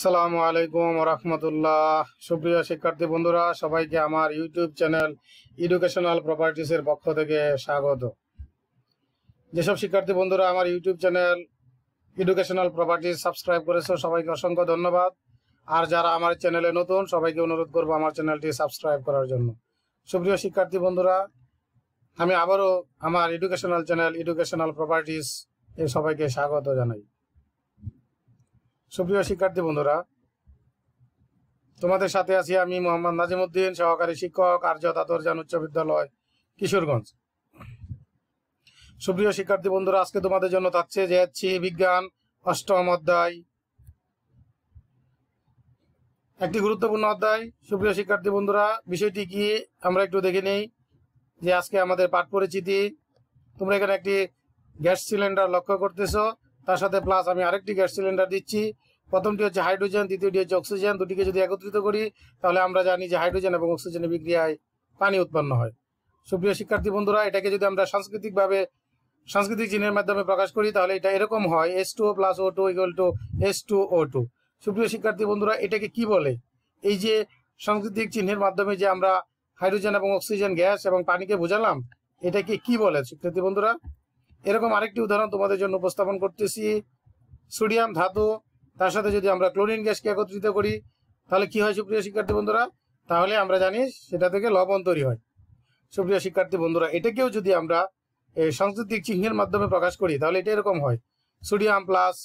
সালামু আলাইকুম রহমতুল্লাহ সুপ্রিয় শিক্ষার্থী বন্ধুরা সবাইকে আমার ইউটিউব চ্যানেল এডুকেশনাল প্রপার্টিসের পক্ষ থেকে স্বাগত যেসব শিক্ষার্থী বন্ধুরা আমার YouTube channel educational properties subscribe করেছো সবাইকে অসংখ্য ধন্যবাদ আর যারা আমার চ্যানেলে নতুন সবাইকে অনুরোধ করব আমার চ্যানেলটি সাবস্ক্রাইব করার জন্য সুপ্রিয় শিক্ষার্থী বন্ধুরা আমি আবারও আমার এডুকেশনাল চ্যানেল এডুকেশনাল প্রপার্টিস এ সবাইকে স্বাগত জানাই সুপ্রিয় শিক্ষার্থী বন্ধুরা তোমাদের সাথে আছি আমি মোহাম্মদ নাজিমুদ্দিন সহকারী শিক্ষক আর্য দাদরজান উচ্চ বিদ্যালয় কিশোরগঞ্জ সুপ্রিয় শিক্ষার্থী বন্ধুরা আজকে তোমাদের জন্য থাকছে যে হচ্ছে বিজ্ঞান অষ্টম অধ্যায় একটি গুরুত্বপূর্ণ অধ্যায় সুপ্রিয় শিক্ষার্থী বন্ধুরা বিষয়টি কি আমরা একটু দেখে নেই যে আজকে আমাদের পাঠ পরিচিতি তোমরা এখানে একটি গ্যাস সিলিন্ডার লক্ষ্য করতেছ তার সাথে প্লাস আমি আরেকটি গ্যাস সিলিন্ডার দিচ্ছি প্রথমটি হচ্ছে হাইড্রোজেন দ্বিতীয়টি হচ্ছে অক্সিজেন দুটিকে যদি একত্রিত করি তাহলে আমরা জানি যে হাইড্রোজেন এবং অক্সিজেনের বিক্রিয়ায় পানি উৎপন্ন হয় সুপ্রিয় শিক্ষার্থী বন্ধুরা এটাকে যদি আমরা সাংস্কৃতিকভাবে সাংস্কৃতিক চিহ্নের মাধ্যমে প্রকাশ করি তাহলে এটা এরকম হয় S two O plus O two equal to S two O two সুপ্রিয় শিক্ষার্থী বন্ধুরা এটাকে কি বলে এই যে সাংস্কৃতিক চিহ্নের মাধ্যমে যে আমরা হাইড্রোজেন এবং অক্সিজেন গ্যাস এবং পানিকে বোঝালাম এটাকে কি বলে শিক্ষার্থী বন্ধুরা এরকম আরেকটি উদাহরণ তোমাদের জন্য উপস্থাপন করতেছি সোডিয়াম ধাতু তার সাথে যদি আমরা ক্লোরিন গ্যাসকে একত্রিত করি তাহলে কি হয় সুপ্রিয় শিক্ষার্থী বন্ধুরা তাহলে আমরা জানি সেটা থেকে লবণ তৈরি হয় সুপ্রিয় শিক্ষার্থী বন্ধুরা এটাকেও যদি আমরা সাংস্কৃতিক চিহ্নের মাধ্যমে প্রকাশ করি তাহলে এটা এরকম হয় sodium plus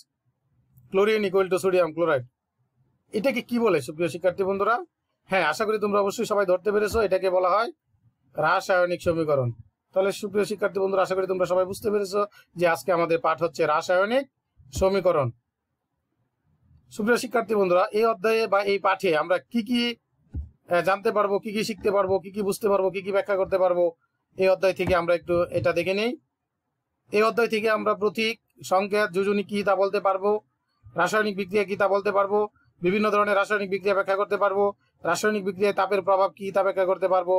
chlorine equal to sodium chloride এটাকে কি বলে সুপ্রিয় শিক্ষার্থী বন্ধুরা হ্যাঁ আশা করি তোমরা অবশ্যই সবাই ধরতে পেরেছো এটাকে বলা হয় রাসায়নিক সমীকরণ তাহলে সুপ্রিয় শিক্ষার্থী বন্ধুরা আশা করি তোমরা সবাই বুঝতে পেরেছো যে আজকে আমাদের পাঠ হচ্ছে রাসায়নিক সমীকরণ সুপ্রিয় শিক্ষার্থী বন্ধুরা এই অধ্যায়ে বা এই পাঠে আমরা কি কি জানতে পারবো কি কি শিখতে পারবো কি কি বুঝতে পারবো কি কি ব্যাখ্যা করতে পারবো এই অধ্যায় থেকে আমরা একটু এটা দেখে নেই এই অধ্যায় থেকে আমরা প্রতীক সংকেত যোজনী কি তা বলতে পারবো রাসায়নিক বিক্রিয়া কি তা বলতে পারবো বিভিন্ন ধরনের রাসায়নিক বিক্রিয়া ব্যাখ্যা করতে পারবো রাসায়নিক বিক্রিয়ায় তাপের প্রভাব কি তা ব্যাখ্যা করতে পারবো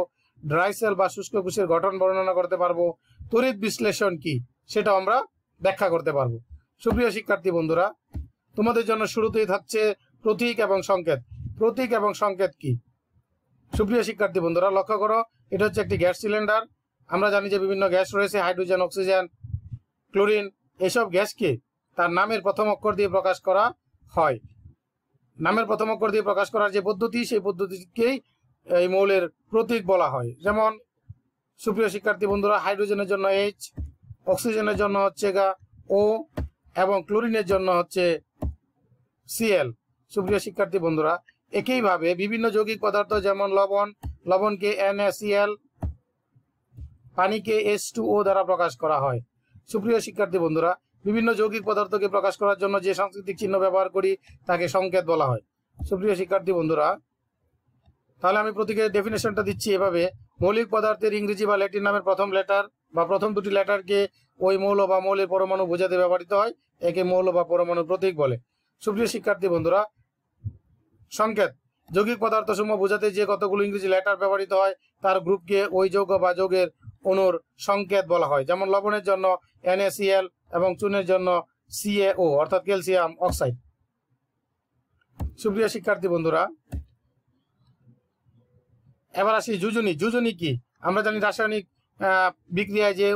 ড্রাই সেল বা শুষ্ক কোষের গঠন বর্ণনা করতে পারবো তড়িৎ বিশ্লেষণ কি সেটা আমরা ব্যাখ্যা করতে পারবো সুপ্রিয় শিক্ষার্থী বন্ধুরা তোমাদের জন্য শুরুতেই থাকছে প্রতীক এবং সংকেত প্রতীক এবং সংকেত কি সুপ্রিয় শিক্ষার্থী বন্ধুরা লক্ষ্য করো এটা হচ্ছে একটি গ্যাস সিলিন্ডার আমরা জানি যে বিভিন্ন গ্যাস রয়েছে হাইড্রোজেন অক্সিজেন ক্লোরিন এসব গ্যাসকে তার নামের প্রথম অক্ষর দিয়ে প্রকাশ করা হয় নামের প্রথম অক্ষর দিয়ে প্রকাশ করার যে পদ্ধতি সেই পদ্ধতিকেই এই মৌলের প্রতীক বলা হয় যেমন সুপ্রিয় শিক্ষার্থী বন্ধুরা হাইড্রোজেনের জন্য এইচ অক্সিজেনের জন্য হচ্ছে গা ও এবং ক্লোরিনের জন্য হচ্ছে সিএল সুপ্রিয় শিক্ষার্থী বন্ধুরা একইভাবে বিভিন্ন যৌগিক পদার্থ যেমন লবণ লবণকে এনএসিএল পানিকে এস টু ও দ্বারা প্রকাশ করা হয় সুপ্রিয় শিক্ষার্থী বন্ধুরা বিভিন্ন যৌগিক পদার্থকে প্রকাশ করার জন্য যে সাংস্কৃতিক চিহ্ন ব্যবহার করি তাকে সংকেত বলা হয় সুপ্রিয় শিক্ষার্থী বন্ধুরা তাহলে আমি প্রতীকে ডেফিনেশনটা দিচ্ছি এভাবে মৌলিক পদার্থের ইংরেজি বা ল্যাটিন নামের প্রথম লেটার বা প্রথম দুটি লেটারকে ওই মৌল বা মৌলের পরমাণু বোঝাতে ব্যবহৃত হয় একে মৌল বা পরমাণু প্রতীক বলে সুপ্রিয় শিক্ষার্থী বন্ধুরা সংকেত যৌগিক পদার্থসমূহ বোঝাতে যে কতগুলো ইংরেজি লেটার ব্যবহৃত হয় তার গ্রুপকে ওই যৌগ বা যৌগের অনুর সংকেত বলা হয় যেমন লবণের জন্য এনএসিএল এবং চুনের জন্য সিএ অর্থাৎ ক্যালসিয়াম অক্সাইড সুপ্রিয় শিক্ষার্থী বন্ধুরা এবার আসি যোজনী যোজনী কি আমরা জানি রাসায়নিক বিক্রিয়ায় যে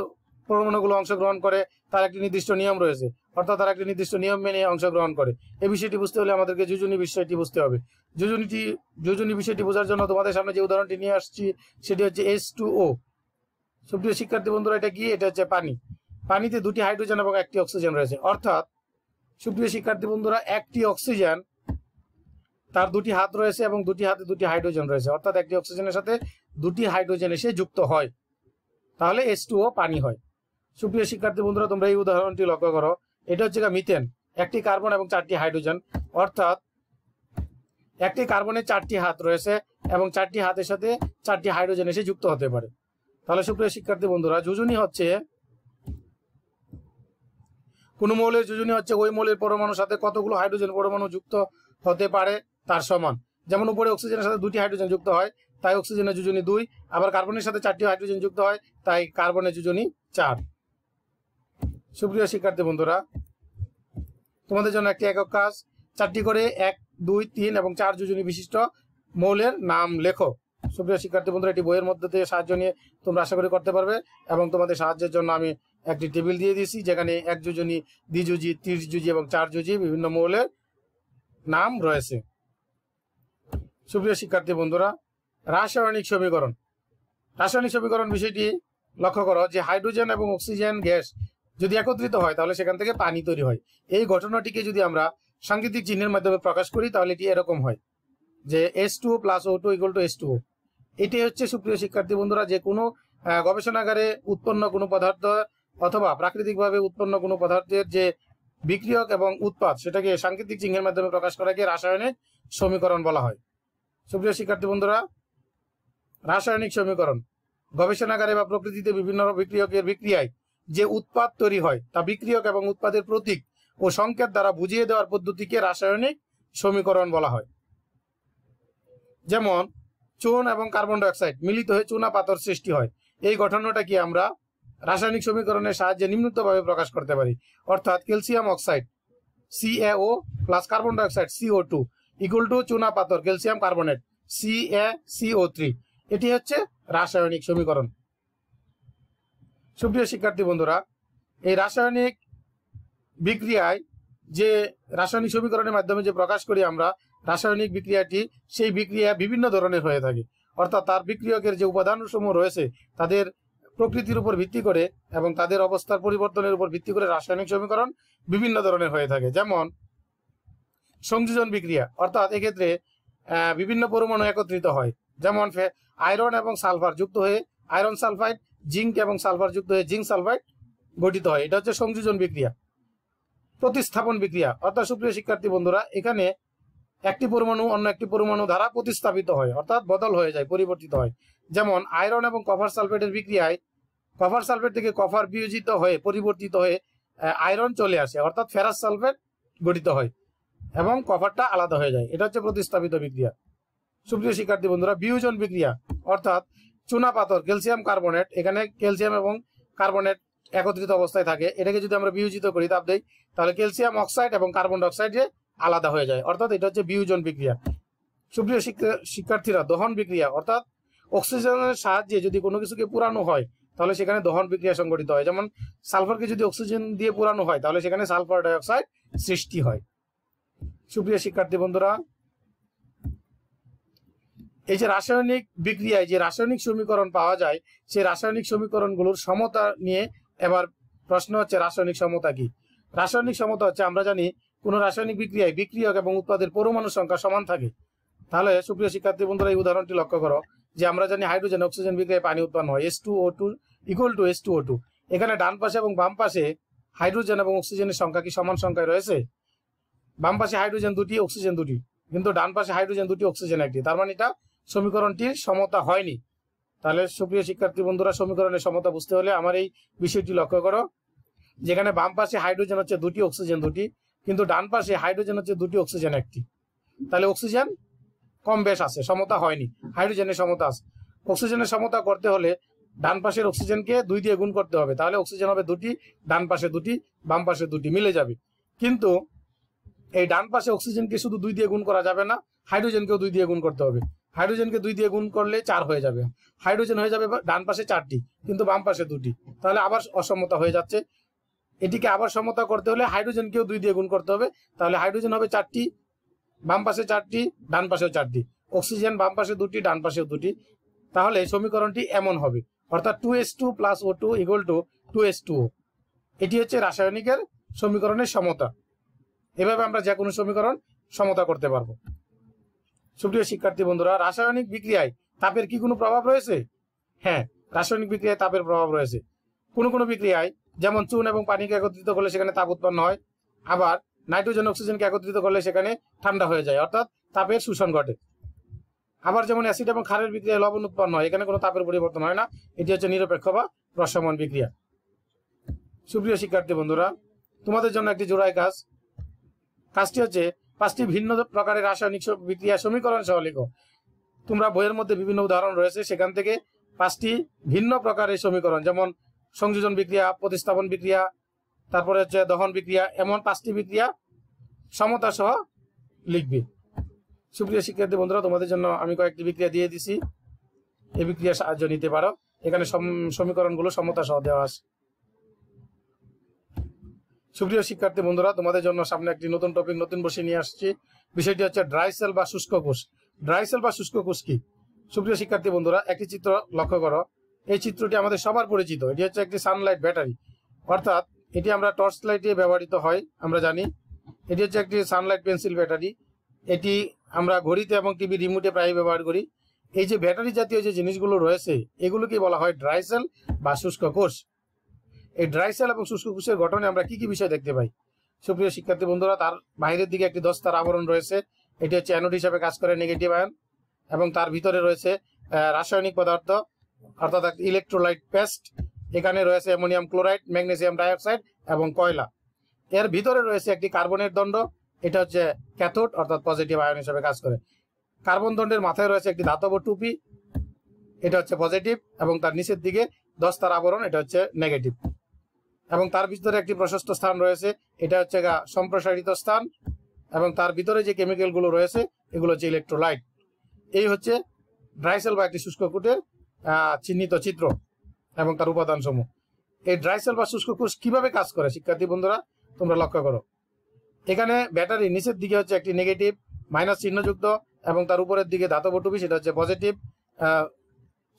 পরমাণুগুলো অংশগ্রহণ করে তার একটি নির্দিষ্ট নিয়ম রয়েছে অর্থাৎ তারা একটি নির্দিষ্ট নিয়ম মেনে অংশগ্রহণ করে এই বিষয়টি বুঝতে হলে আমাদেরকে যোজনী বিষয়টি বুঝতে হবে যোজনীটি যুজনি বিষয়টি বোঝার জন্য তোমাদের সামনে যে উদাহরণটি নিয়ে আসছি সেটি হচ্ছে এস টু ও সুপ্রিয় শিক্ষার্থী বন্ধুরা এটা কি এটা হচ্ছে পানি পানিতে দুটি হাইড্রোজেন এবং একটি অক্সিজেন রয়েছে অর্থাৎ সুপ্রিয় শিক্ষার্থী বন্ধুরা একটি অক্সিজেন তার দুটি হাত রয়েছে এবং দুটি হাতে দুটি হাইড্রোজেন রয়েছে অর্থাৎ একটি অক্সিজেনের সাথে দুটি হাইড্রোজেন এসে যুক্ত হয় তাহলে এস টু পানি হয় সুপ্রিয় শিক্ষার্থী বন্ধুরা তোমরা এই উদাহরণটি লক্ষ্য করো এটা হচ্ছে মিথেন একটি কার্বন এবং চারটি হাইড্রোজেন অর্থাৎ একটি কার্বনের চারটি হাত রয়েছে এবং চারটি হাতের সাথে চারটি হাইড্রোজেন এসে যুক্ত হতে পারে তাহলে সুপ্রিয় শিক্ষার্থী বন্ধুরা যোজনী হচ্ছে কোনো মৌলের যোজনী হচ্ছে ওই মৌলের পরমাণুর সাথে কতগুলো হাইড্রোজেন পরমাণু যুক্ত হতে পারে তার সমান যেমন উপরে অক্সিজেনের সাথে দুটি হাইড্রোজেন যুক্ত হয় তাই অক্সিজেনের যোজনী দুই আবার কার্বনের সাথে চারটি হাইড্রোজেন যুক্ত হয় তাই কার্বনের যোজনী চার সুপ্রিয় শিক্ষার্থী বন্ধুরা তোমাদের জন্য একটি একক কাজ চারটি করে এক দুই তিন এবং চার যোজনী বিশিষ্ট মৌলের নাম লেখো সুপ্রিয় শিক্ষার্থী বন্ধুরা এটি বইয়ের মধ্যে থেকে সাহায্য নিয়ে তোমরা আশা করি করতে পারবে এবং তোমাদের সাহায্যের জন্য আমি একটি টেবিল দিয়ে দিয়েছি যেখানে এক যোজনী দ্বিযোজি ত্রিশ যুজি এবং চার যুজি বিভিন্ন মৌলের নাম রয়েছে সুপ্রিয় শিক্ষার্থী বন্ধুরা রাসায়নিক সমীকরণ রাসায়নিক সমীকরণ বিষয়টি লক্ষ্য করো যে হাইড্রোজেন এবং অক্সিজেন গ্যাস যদি একত্রিত হয় তাহলে সেখান থেকে পানি তৈরি হয় এই ঘটনাটিকে যদি আমরা সাংকেতিক চিহ্নের মাধ্যমে প্রকাশ করি তাহলে এটি এরকম হয় যে S two plus O two equal to S two এটি হচ্ছে সুপ্রিয় শিক্ষার্থী বন্ধুরা যে কোনো গবেষণাগারে উৎপন্ন কোনো পদার্থ অথবা প্রাকৃতিকভাবে উৎপন্ন কোনো পদার্থের যে বিক্রিয়ক এবং উৎপাদ সেটাকে সাংকেতিক চিহ্নের মাধ্যমে প্রকাশ করাকে রাসায়নিক সমীকরণ বলা হয় সুপ্রিয় শিক্ষার্থী বন্ধুরা রাসায়নিক সমীকরণ গবেষণাগারে বা প্রকৃতিতে বিভিন্ন বিক্রিয়কের বিক্রিয়ায় যে উৎপাদ তৈরি হয় তা বিক্রিয়ক এবং উৎপাদের প্রতীক ও সংকেত দ্বারা বুঝিয়ে দেওয়ার পদ্ধতিকে রাসায়নিক সমীকরণ বলা হয় যেমন চুন এবং কার্বন ডাইঅক্সাইড মিলিত হয়ে চুনা পাথর সৃষ্টি হয় এই ঘটনাটা কি আমরা রাসায়নিক সমীকরণের সাহায্যে নিম্নতভাবে প্রকাশ করতে পারি অর্থাৎ ক্যালসিয়াম অক্সাইড ও plus carbon dioxide CO two equal to চুনা পাথর calcium carbonate C A CO three এটি হচ্ছে রাসায়নিক সমীকরণ সুপ্রিয় শিক্ষার্থী বন্ধুরা এই রাসায়নিক বিক্রিয়ায় যে রাসায়নিক সমীকরণের মাধ্যমে যে প্রকাশ করি আমরা রাসায়নিক বিক্রিয়াটি সেই বিক্রিয়া বিভিন্ন ধরনের হয়ে থাকে অর্থাৎ তার বিক্রিয়কের যে উপাদানসমূহ রয়েছে তাদের প্রকৃতির উপর ভিত্তি করে এবং তাদের অবস্থার পরিবর্তনের উপর ভিত্তি করে রাসায়নিক সমীকরণ বিভিন্ন ধরনের হয়ে থাকে যেমন সংযোজন বিক্রিয়া অর্থাৎ এক্ষেত্রে বিভিন্ন পরমাণু একত্রিত হয় যেমন আয়রন এবং সালফার যুক্ত হয়ে আয়রন সালফাইড জিঙ্ক এবং সালফার যুক্ত হয়ে জিঙ্ক সালফাইড গঠিত হয় এটা হচ্ছে সংযোজন বিক্রিয়া প্রতিস্থাপন বিক্রিয়া অর্থাৎ সুপ্রিয় শিক্ষার্থী বন্ধুরা এখানে একটি পরমাণু অন্য একটি পরমাণু দ্বারা প্রতিস্থাপিত হয় অর্থাৎ বদল হয়ে যায় পরিবর্তিত হয় যেমন আয়রন এবং কপার সালফেটের বিক্রিয়ায় কভার সালফেট থেকে কভার বিয়োজিত হয়ে পরিবর্তিত হয়ে আয়রন চলে আসে অর্থাৎ ফেরাস সালফেট গঠিত হয় এবং কভারটা আলাদা হয়ে যায় এটা হচ্ছে প্রতিস্থাপিত বিক্রিয়া সুপ্রিয় শিক্ষার্থী বন্ধুরা বিয়োজন বিক্রিয়া অর্থাৎ চুনা পাথর ক্যালসিয়াম কার্বনেট এখানে ক্যালসিয়াম এবং কার্বনেট একত্রিত অবস্থায় থাকে এটাকে যদি আমরা বিয়োজিত করি তাপ দেই তাহলে ক্যালসিয়াম অক্সাইড এবং কার্বন ডাইঅক্সাইড যে আলাদা হয়ে যায় অর্থাৎ এটা হচ্ছে বিয়োজন বিক্রিয়া সুপ্রিয় শিক্ষার্থীরা দহন বিক্রিয়া অর্থাৎ অক্সিজেনের সাহায্যে যদি কোনো কিছুকে পুরানো হয় তাহলে সেখানে দহন বিক্রিয়া সংঘটিত হয় যেমন সালফারকে যদি অক্সিজেন দিয়ে পুরানো হয় তাহলে সেখানে সালফার ডাইঅক্সাইড সৃষ্টি হয় সুপ্রিয় শিক্ষার্থী বন্ধুরা এই যে রাসায়নিক বিক্রিয়ায় যে রাসায়নিক সমীকরণ পাওয়া যায় সেই রাসায়নিক সমীকরণগুলোর সমতা নিয়ে এবার প্রশ্ন হচ্ছে রাসায়নিক সমতা কি রাসায়নিক সমতা হচ্ছে আমরা জানি কোনো রাসায়নিক বিক্রিয়ায় বিক্রিয়ক এবং উৎপাদের পরমাণুর সংখ্যা সমান থাকে তাহলে সুপ্রিয় শিক্ষার্থী বন্ধুরা এই উদাহরণটি লক্ষ্য করো যে আমরা জানি হাইড্রোজেন অক্সিজেন বিক্রিয়ায় পানি উৎপন্ন হয় S two O two equal to S two O two এখানে ডান পাশে এবং বাম পাশে হাইড্রোজেন এবং অক্সিজেনের সংখ্যা কি সমান সংখ্যায় রয়েছে বাম পাশে হাইড্রোজেন দুটি অক্সিজেন দুটি কিন্তু ডান পাশে হাইড্রোজেন দুটি অক্সিজেন একটি তার মানে এটা সমীকরণটির সমতা হয়নি তাহলে সুপ্রিয় শিক্ষার্থী বন্ধুরা সমীকরণের সমতা বুঝতে হলে আমার এই বিষয়টি লক্ষ্য করো যেখানে বাম পাশে হাইড্রোজেন হচ্ছে দুটি অক্সিজেন দুটি কিন্তু ডান পাশে হাইড্রোজেন হচ্ছে দুটি অক্সিজেন একটি তাহলে অক্সিজেন কম বেশ আছে সমতা হয়নি হাইড্রোজেনের সমতা আছে অক্সিজেনের সমতা করতে হলে ডান পাশের অক্সিজেনকে দুই দিয়ে গুণ করতে হবে তাহলে অক্সিজেন হবে দুটি ডান পাশে দুটি বাম পাশে দুটি মিলে যাবে কিন্তু এই ডান পাশে অক্সিজেনকে শুধু দুই দিয়ে গুণ করা যাবে না হাইড্রোজেনকেও দুই দিয়ে গুণ করতে হবে হাইড্রোজেনকে দুই দিয়ে গুণ করলে চার হয়ে যাবে হাইড্রোজেন হয়ে যাবে ডান পাশে চারটি কিন্তু বাম পাশে দুটি তাহলে আবার অসমতা হয়ে যাচ্ছে এটিকে আবার সমতা করতে হলে হাইড্রোজেনকেও দুই দিয়ে গুণ করতে হবে তাহলে হাইড্রোজেন হবে চারটি বাম পাশে চারটি ডান পাশেও চারটি অক্সিজেন বাম পাশে দুটি ডান পাশেও দুটি তাহলে সমীকরণটি এমন হবে অর্থাৎ two S two plus O two equal to two S two এটি হচ্ছে রাসায়নিকের সমীকরণের সমতা এভাবে আমরা যে কোনো সমীকরণ সমতা করতে পারবো সুপ্রিয় শিক্ষার্থী বন্ধুরা রাসায়নিক বিক্রিয়ায় তাপের কি কোনো প্রভাব রয়েছে হ্যাঁ রাসায়নিক বিক্রিয়ায় তাপের প্রভাব রয়েছে কোনো কোনো বিক্রিয়ায় যেমন চুন এবং পানিকে একত্রিত করলে সেখানে তাপ উৎপন্ন হয় আবার নাইট্রোজেন অক্সিজেনকে একত্রিত করলে সেখানে ঠান্ডা হয়ে যায় অর্থাৎ তাপের শোষণ ঘটে আবার যেমন অ্যাসিড এবং খারের বিক্রিয়ায় লবণ উৎপন্ন হয় এখানে কোনো তাপের পরিবর্তন হয় না এটি হচ্ছে নিরপেক্ষ বা রসমন বিক্রিয়া সুপ্রিয় শিক্ষার্থী বন্ধুরা তোমাদের জন্য একটি জোড়ায় কাজ কাজটি হচ্ছে পাঁচটি ভিন্ন প্রকারের রাসায়নিক বিক্রিয়া সমীকরণ সহ লেখো তোমরা বইয়ের মধ্যে বিভিন্ন উদাহরণ রয়েছে সেখান থেকে পাঁচটি ভিন্ন প্রকারের সমীকরণ যেমন সংযোজন বিক্রিয়া প্রতিস্থাপন বিক্রিয়া তারপরে হচ্ছে দহন বিক্রিয়া এমন পাঁচটি বিক্রিয়া সমতা সহ লিখবে সুপ্রিয় শিক্ষার্থী বন্ধুরা তোমাদের জন্য আমি কয়েকটি বিক্রিয়া দিয়ে দিছি এই বিক্রিয়ার সাহায্য নিতে পারো এখানে সমীকরণগুলো সমতা সহ দেওয়া আছে সুপ্রিয় শিক্ষার্থী বন্ধুরা তোমাদের জন্য সামনে একটি নতুন টপিক নতুন বসে নিয়ে আসছি বিষয়টি হচ্ছে ড্রাই সেল বা শুষ্ক কোষ ড্রাই সেল বা শুষ্ক কোষ কি সুপ্রিয় শিক্ষার্থী বন্ধুরা একটি চিত্র লক্ষ্য করো এই চিত্রটি আমাদের সবার পরিচিত এটি হচ্ছে একটি সানলাইট ব্যাটারি অর্থাৎ এটি আমরা টর্চ লাইটে ব্যবহৃত হয় আমরা জানি এটি হচ্ছে একটি সানলাইট পেন্সিল ব্যাটারি এটি আমরা ঘড়িতে এবং টিভি রিমোটে প্রায় ব্যবহার করি এই যে ব্যাটারি জাতীয় যে জিনিসগুলো রয়েছে এগুলোকে বলা হয় ড্রাই সেল বা শুষ্ক কোষ এই ড্রাই সেল এবং শুষ্ক কোষের গঠনে আমরা কি কি বিষয় দেখতে পাই সুপ্রিয় শিক্ষার্থী বন্ধুরা তার বাইরের দিকে একটি দস্তার আবরণ রয়েছে এটি হচ্ছে অ্যানোড হিসাবে কাজ করে নেগেটিভ আয়ন এবং তার ভিতরে রয়েছে রাসায়নিক পদার্থ অর্থাৎ ইলেকট্রোলাইট পেস্ট এখানে রয়েছে অ্যামোনিয়াম ক্লোরাইড ম্যাগনেসিয়াম ডাইঅক্সাইড এবং কয়লা এর ভিতরে রয়েছে একটি কার্বনের দণ্ড এটা হচ্ছে ক্যাথোড অর্থাৎ পজিটিভ আয়ন হিসাবে কাজ করে কার্বন দণ্ডের মাথায় রয়েছে একটি ধাতব টুপি এটা হচ্ছে পজিটিভ এবং তার নিচের দিকে দশ তার আবরণ এটা হচ্ছে নেগেটিভ এবং তার ভিতরে একটি প্রশস্ত স্থান রয়েছে এটা হচ্ছে সম্প্রসারিত স্থান এবং তার ভিতরে যে কেমিক্যালগুলো রয়েছে এগুলো হচ্ছে ইলেকট্রোলাইট এই হচ্ছে ড্রাইসেল বা একটি শুষ্ক কুটের চিহ্নিত চিত্র এবং তার উপাদান সমূহ এই ড্রাইসেল বা শুষ্ক কুশ কিভাবে কাজ করে শিক্ষার্থী বন্ধুরা তোমরা লক্ষ্য করো এখানে ব্যাটারি নিচের দিকে হচ্ছে একটি নেগেটিভ মাইনাস চিহ্নযুক্ত এবং তার উপরের দিকে ধাতব টুপি সেটা হচ্ছে পজিটিভ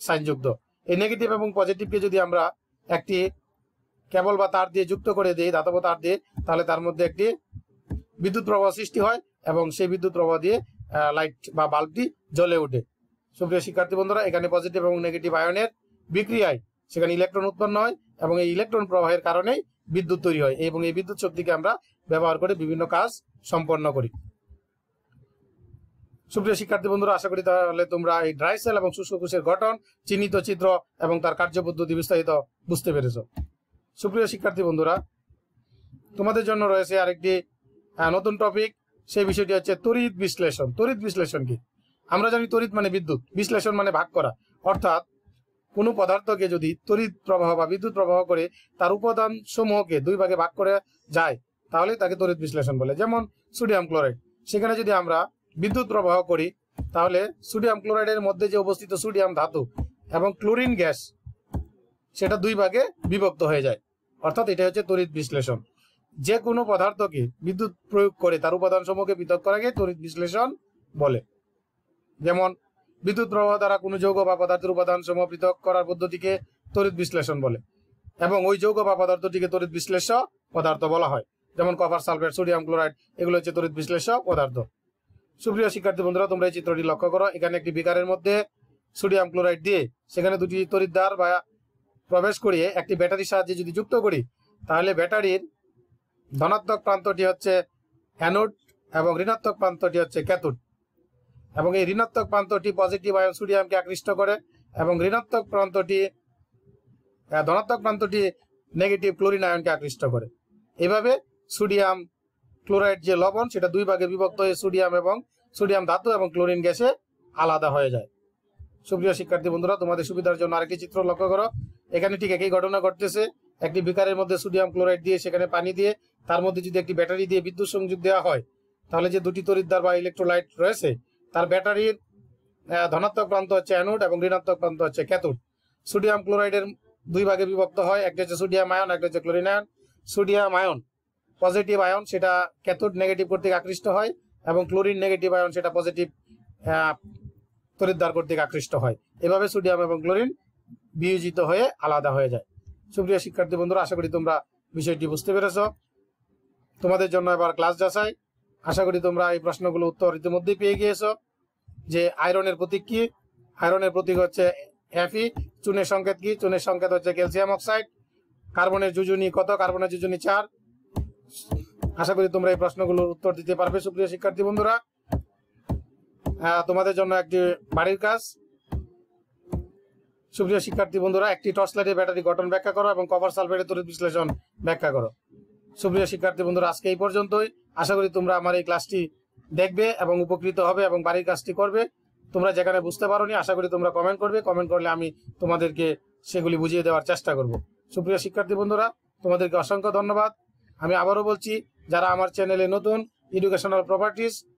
সাইনযুক্ত এই নেগেটিভ এবং পজিটিভকে যদি আমরা একটি কেবল বা তার দিয়ে যুক্ত করে দিই ধাতব তার দিয়ে তাহলে তার মধ্যে একটি বিদ্যুৎ প্রবাহ সৃষ্টি হয় এবং সেই বিদ্যুৎ প্রবাহ দিয়ে লাইট বা বাল্বটি জ্বলে ওঠে সুপ্রিয় শিক্ষার্থী বন্ধুরা এখানে পজিটিভ এবং নেগেটিভ আয়নের বিক্রিয়ায় সেখানে ইলেকট্রন উৎপন্ন হয় এবং এই ইলেকট্রন প্রবাহের কারণেই বিদ্যুৎ তৈরি হয় এবং এই বিদ্যুৎ শক্তিকে আমরা ব্যবহার করে বিভিন্ন কাজ সম্পন্ন করি সুপ্রিয় শিক্ষার্থী বন্ধুরা আশা করি তাহলে তোমরা এই ড্রাই সেল এবং শুষ্ক কোষের গঠন চিহ্নিত চিত্র এবং তার কার্যপদ্ধতি বিস্তারিত বুঝতে পেরেছো সুপ্রিয় শিক্ষার্থী বন্ধুরা তোমাদের জন্য রয়েছে আরেকটি নতুন টপিক সেই বিষয়টি হচ্ছে তড়িৎ বিশ্লেষণ তড়িৎ বিশ্লেষণ কি আমরা জানি তড়িৎ মানে বিদ্যুৎ বিশ্লেষণ মানে ভাগ করা অর্থাৎ কোনো পদার্থকে যদি তড়িৎ প্রবাহ বা বিদ্যুৎ প্রবাহ করে তার উপাদান সমূহকে দুই ভাগে ভাগ করে যায় তাহলে তাকে তড়িৎ বিশ্লেষণ বলে যেমন সোডিয়াম ক্লোরাইড সেখানে যদি আমরা বিদ্যুৎ প্রবাহ করি তাহলে সোডিয়াম ক্লোরাইডের মধ্যে যে অবস্থিত সোডিয়াম ধাতু এবং ক্লোরিন গ্যাস সেটা দুই ভাগে বিভক্ত হয়ে যায় অর্থাৎ এটা হচ্ছে তড়িৎ বিশ্লেষণ যে কোনো পদার্থকে বিদ্যুৎ প্রয়োগ করে তার উপাদান সমূহকে পৃথক করাকে তড়িৎ বিশ্লেষণ বলে যেমন বিদ্যুৎ প্রবাহ দ্বারা কোনো যৌগ বা পদার্থের উপাদান সমূহ পৃথক করার পদ্ধতিকে তড়িৎ বিশ্লেষণ বলে এবং ওই যৌগ বা পদার্থটিকে তড়িৎ বিশ্লেষক পদার্থ বলা হয় যেমন কপার সালফেট সোডিয়াম ক্লোরাইড এগুলো হচ্ছে তড়িৎ বিশ্লেষক পদার্থ সুপ্রিয় শিক্ষার্থী বন্ধুরা তোমরা এই চিত্রটি লক্ষ্য করো এখানে একটি বিকারের মধ্যে সোডিয়াম ক্লোরাইড দিয়ে সেখানে দুটি তড়িৎদ্বার বা প্রবেশ করিয়ে একটি ব্যাটারির সাহায্যে যদি যুক্ত করি তাহলে ব্যাটারির ধনাত্মক প্রান্তটি হচ্ছে অ্যানোড এবং ঋণাত্মক প্রান্তটি হচ্ছে ক্যাথুড এবং এই ঋণাত্মক প্রান্তটি পজিটিভ আয়ন সোডিয়ামকে আকৃষ্ট করে এবং ঋণাত্মক প্রান্তটি ধনাত্মক প্রান্তটি নেগেটিভ ক্লোরিন আয়নকে আকৃষ্ট করে এভাবে সোডিয়াম ক্লোরাইড যে লবণ সেটা দুই ভাগে বিভক্ত হয়ে সোডিয়াম এবং সোডিয়াম ধাতু এবং ক্লোরিন গ্যাসে আলাদা হয়ে যায় সুপ্রিয় শিক্ষার্থী বন্ধুরা তোমাদের সুবিধার জন্য আরেকটি চিত্র লক্ষ্য করো এখানে ঠিক একই ঘটনা ঘটতেছে একটি বিকারের মধ্যে সোডিয়াম ক্লোরাইড দিয়ে সেখানে পানি দিয়ে তার মধ্যে যদি একটি ব্যাটারি দিয়ে বিদ্যুৎ সংযোগ দেওয়া হয় তাহলে যে দুটি তরিদ্দার বা ইলেকট্রোলাইট রয়েছে তার ব্যাটারির ধনাত্মক প্রান্ত হচ্ছে অ্যানোড এবং ঋণাত্মক প্রান্ত হচ্ছে ক্যাথোড সোডিয়াম ক্লোরাইডের দুই ভাগে বিভক্ত হয় একটা হচ্ছে সোডিয়াম আয়ন একটা হচ্ছে chlorine ion sodium ion positive ion সেটা ক্যাথোড নেগেটিভ কর্তৃক আকৃষ্ট হয় এবং ক্লোরিন নেগেটিভ আয়ন সেটা পজিটিভ তরিদ্বার কর্তৃক আকৃষ্ট হয় এভাবে সোডিয়াম এবং ক্লোরিন বিয়োজিত হয়ে আলাদা হয়ে যায় সুপ্রিয় শিক্ষার্থী বন্ধুরা আশা করি তোমরা বিষয়টি বুঝতে পেরেছ তোমাদের জন্য এবার ক্লাস যাচাই আশা করি তোমরা এই প্রশ্নগুলো উত্তর ইতিমধ্যেই পেয়ে গিয়েছ যে আয়রনের প্রতীক কি আয়রনের প্রতীক হচ্ছে এফি চুনের সংকেত কি চুনের সংকেত হচ্ছে ক্যালসিয়াম অক্সাইড কার্বনের যুজনী কত কার্বনের যুজনী চার আশা করি তোমরা এই প্রশ্নগুলোর উত্তর দিতে পারবে সুপ্রিয় শিক্ষার্থী বন্ধুরা হ্যাঁ, তোমাদের জন্য একটি বাড়ির কাজ সুপ্রিয় শিক্ষার্থী বন্ধুরা একটি টর্চ লাইটের ব্যাটারি গঠন ব্যাখ্যা করো এবং কভার সালফেটের তরিত বিশ্লেষণ ব্যাখ্যা করো সুপ্রিয় শিক্ষার্থী বন্ধুরা আজকে এই পর্যন্তই আশা করি তোমরা আমার এই ক্লাসটি দেখবে এবং উপকৃত হবে এবং বাড়ির কাজটি করবে তোমরা যেখানে বুঝতে পারোনি আশা করি তোমরা কমেন্ট করবে কমেন্ট করলে আমি তোমাদেরকে সেগুলি বুঝিয়ে দেওয়ার চেষ্টা করব সুপ্রিয় শিক্ষার্থী বন্ধুরা তোমাদেরকে অসংখ্য ধন্যবাদ আমি আবারও বলছি যারা আমার চ্যানেলে নতুন এডুকেশনাল প্রপার্টিস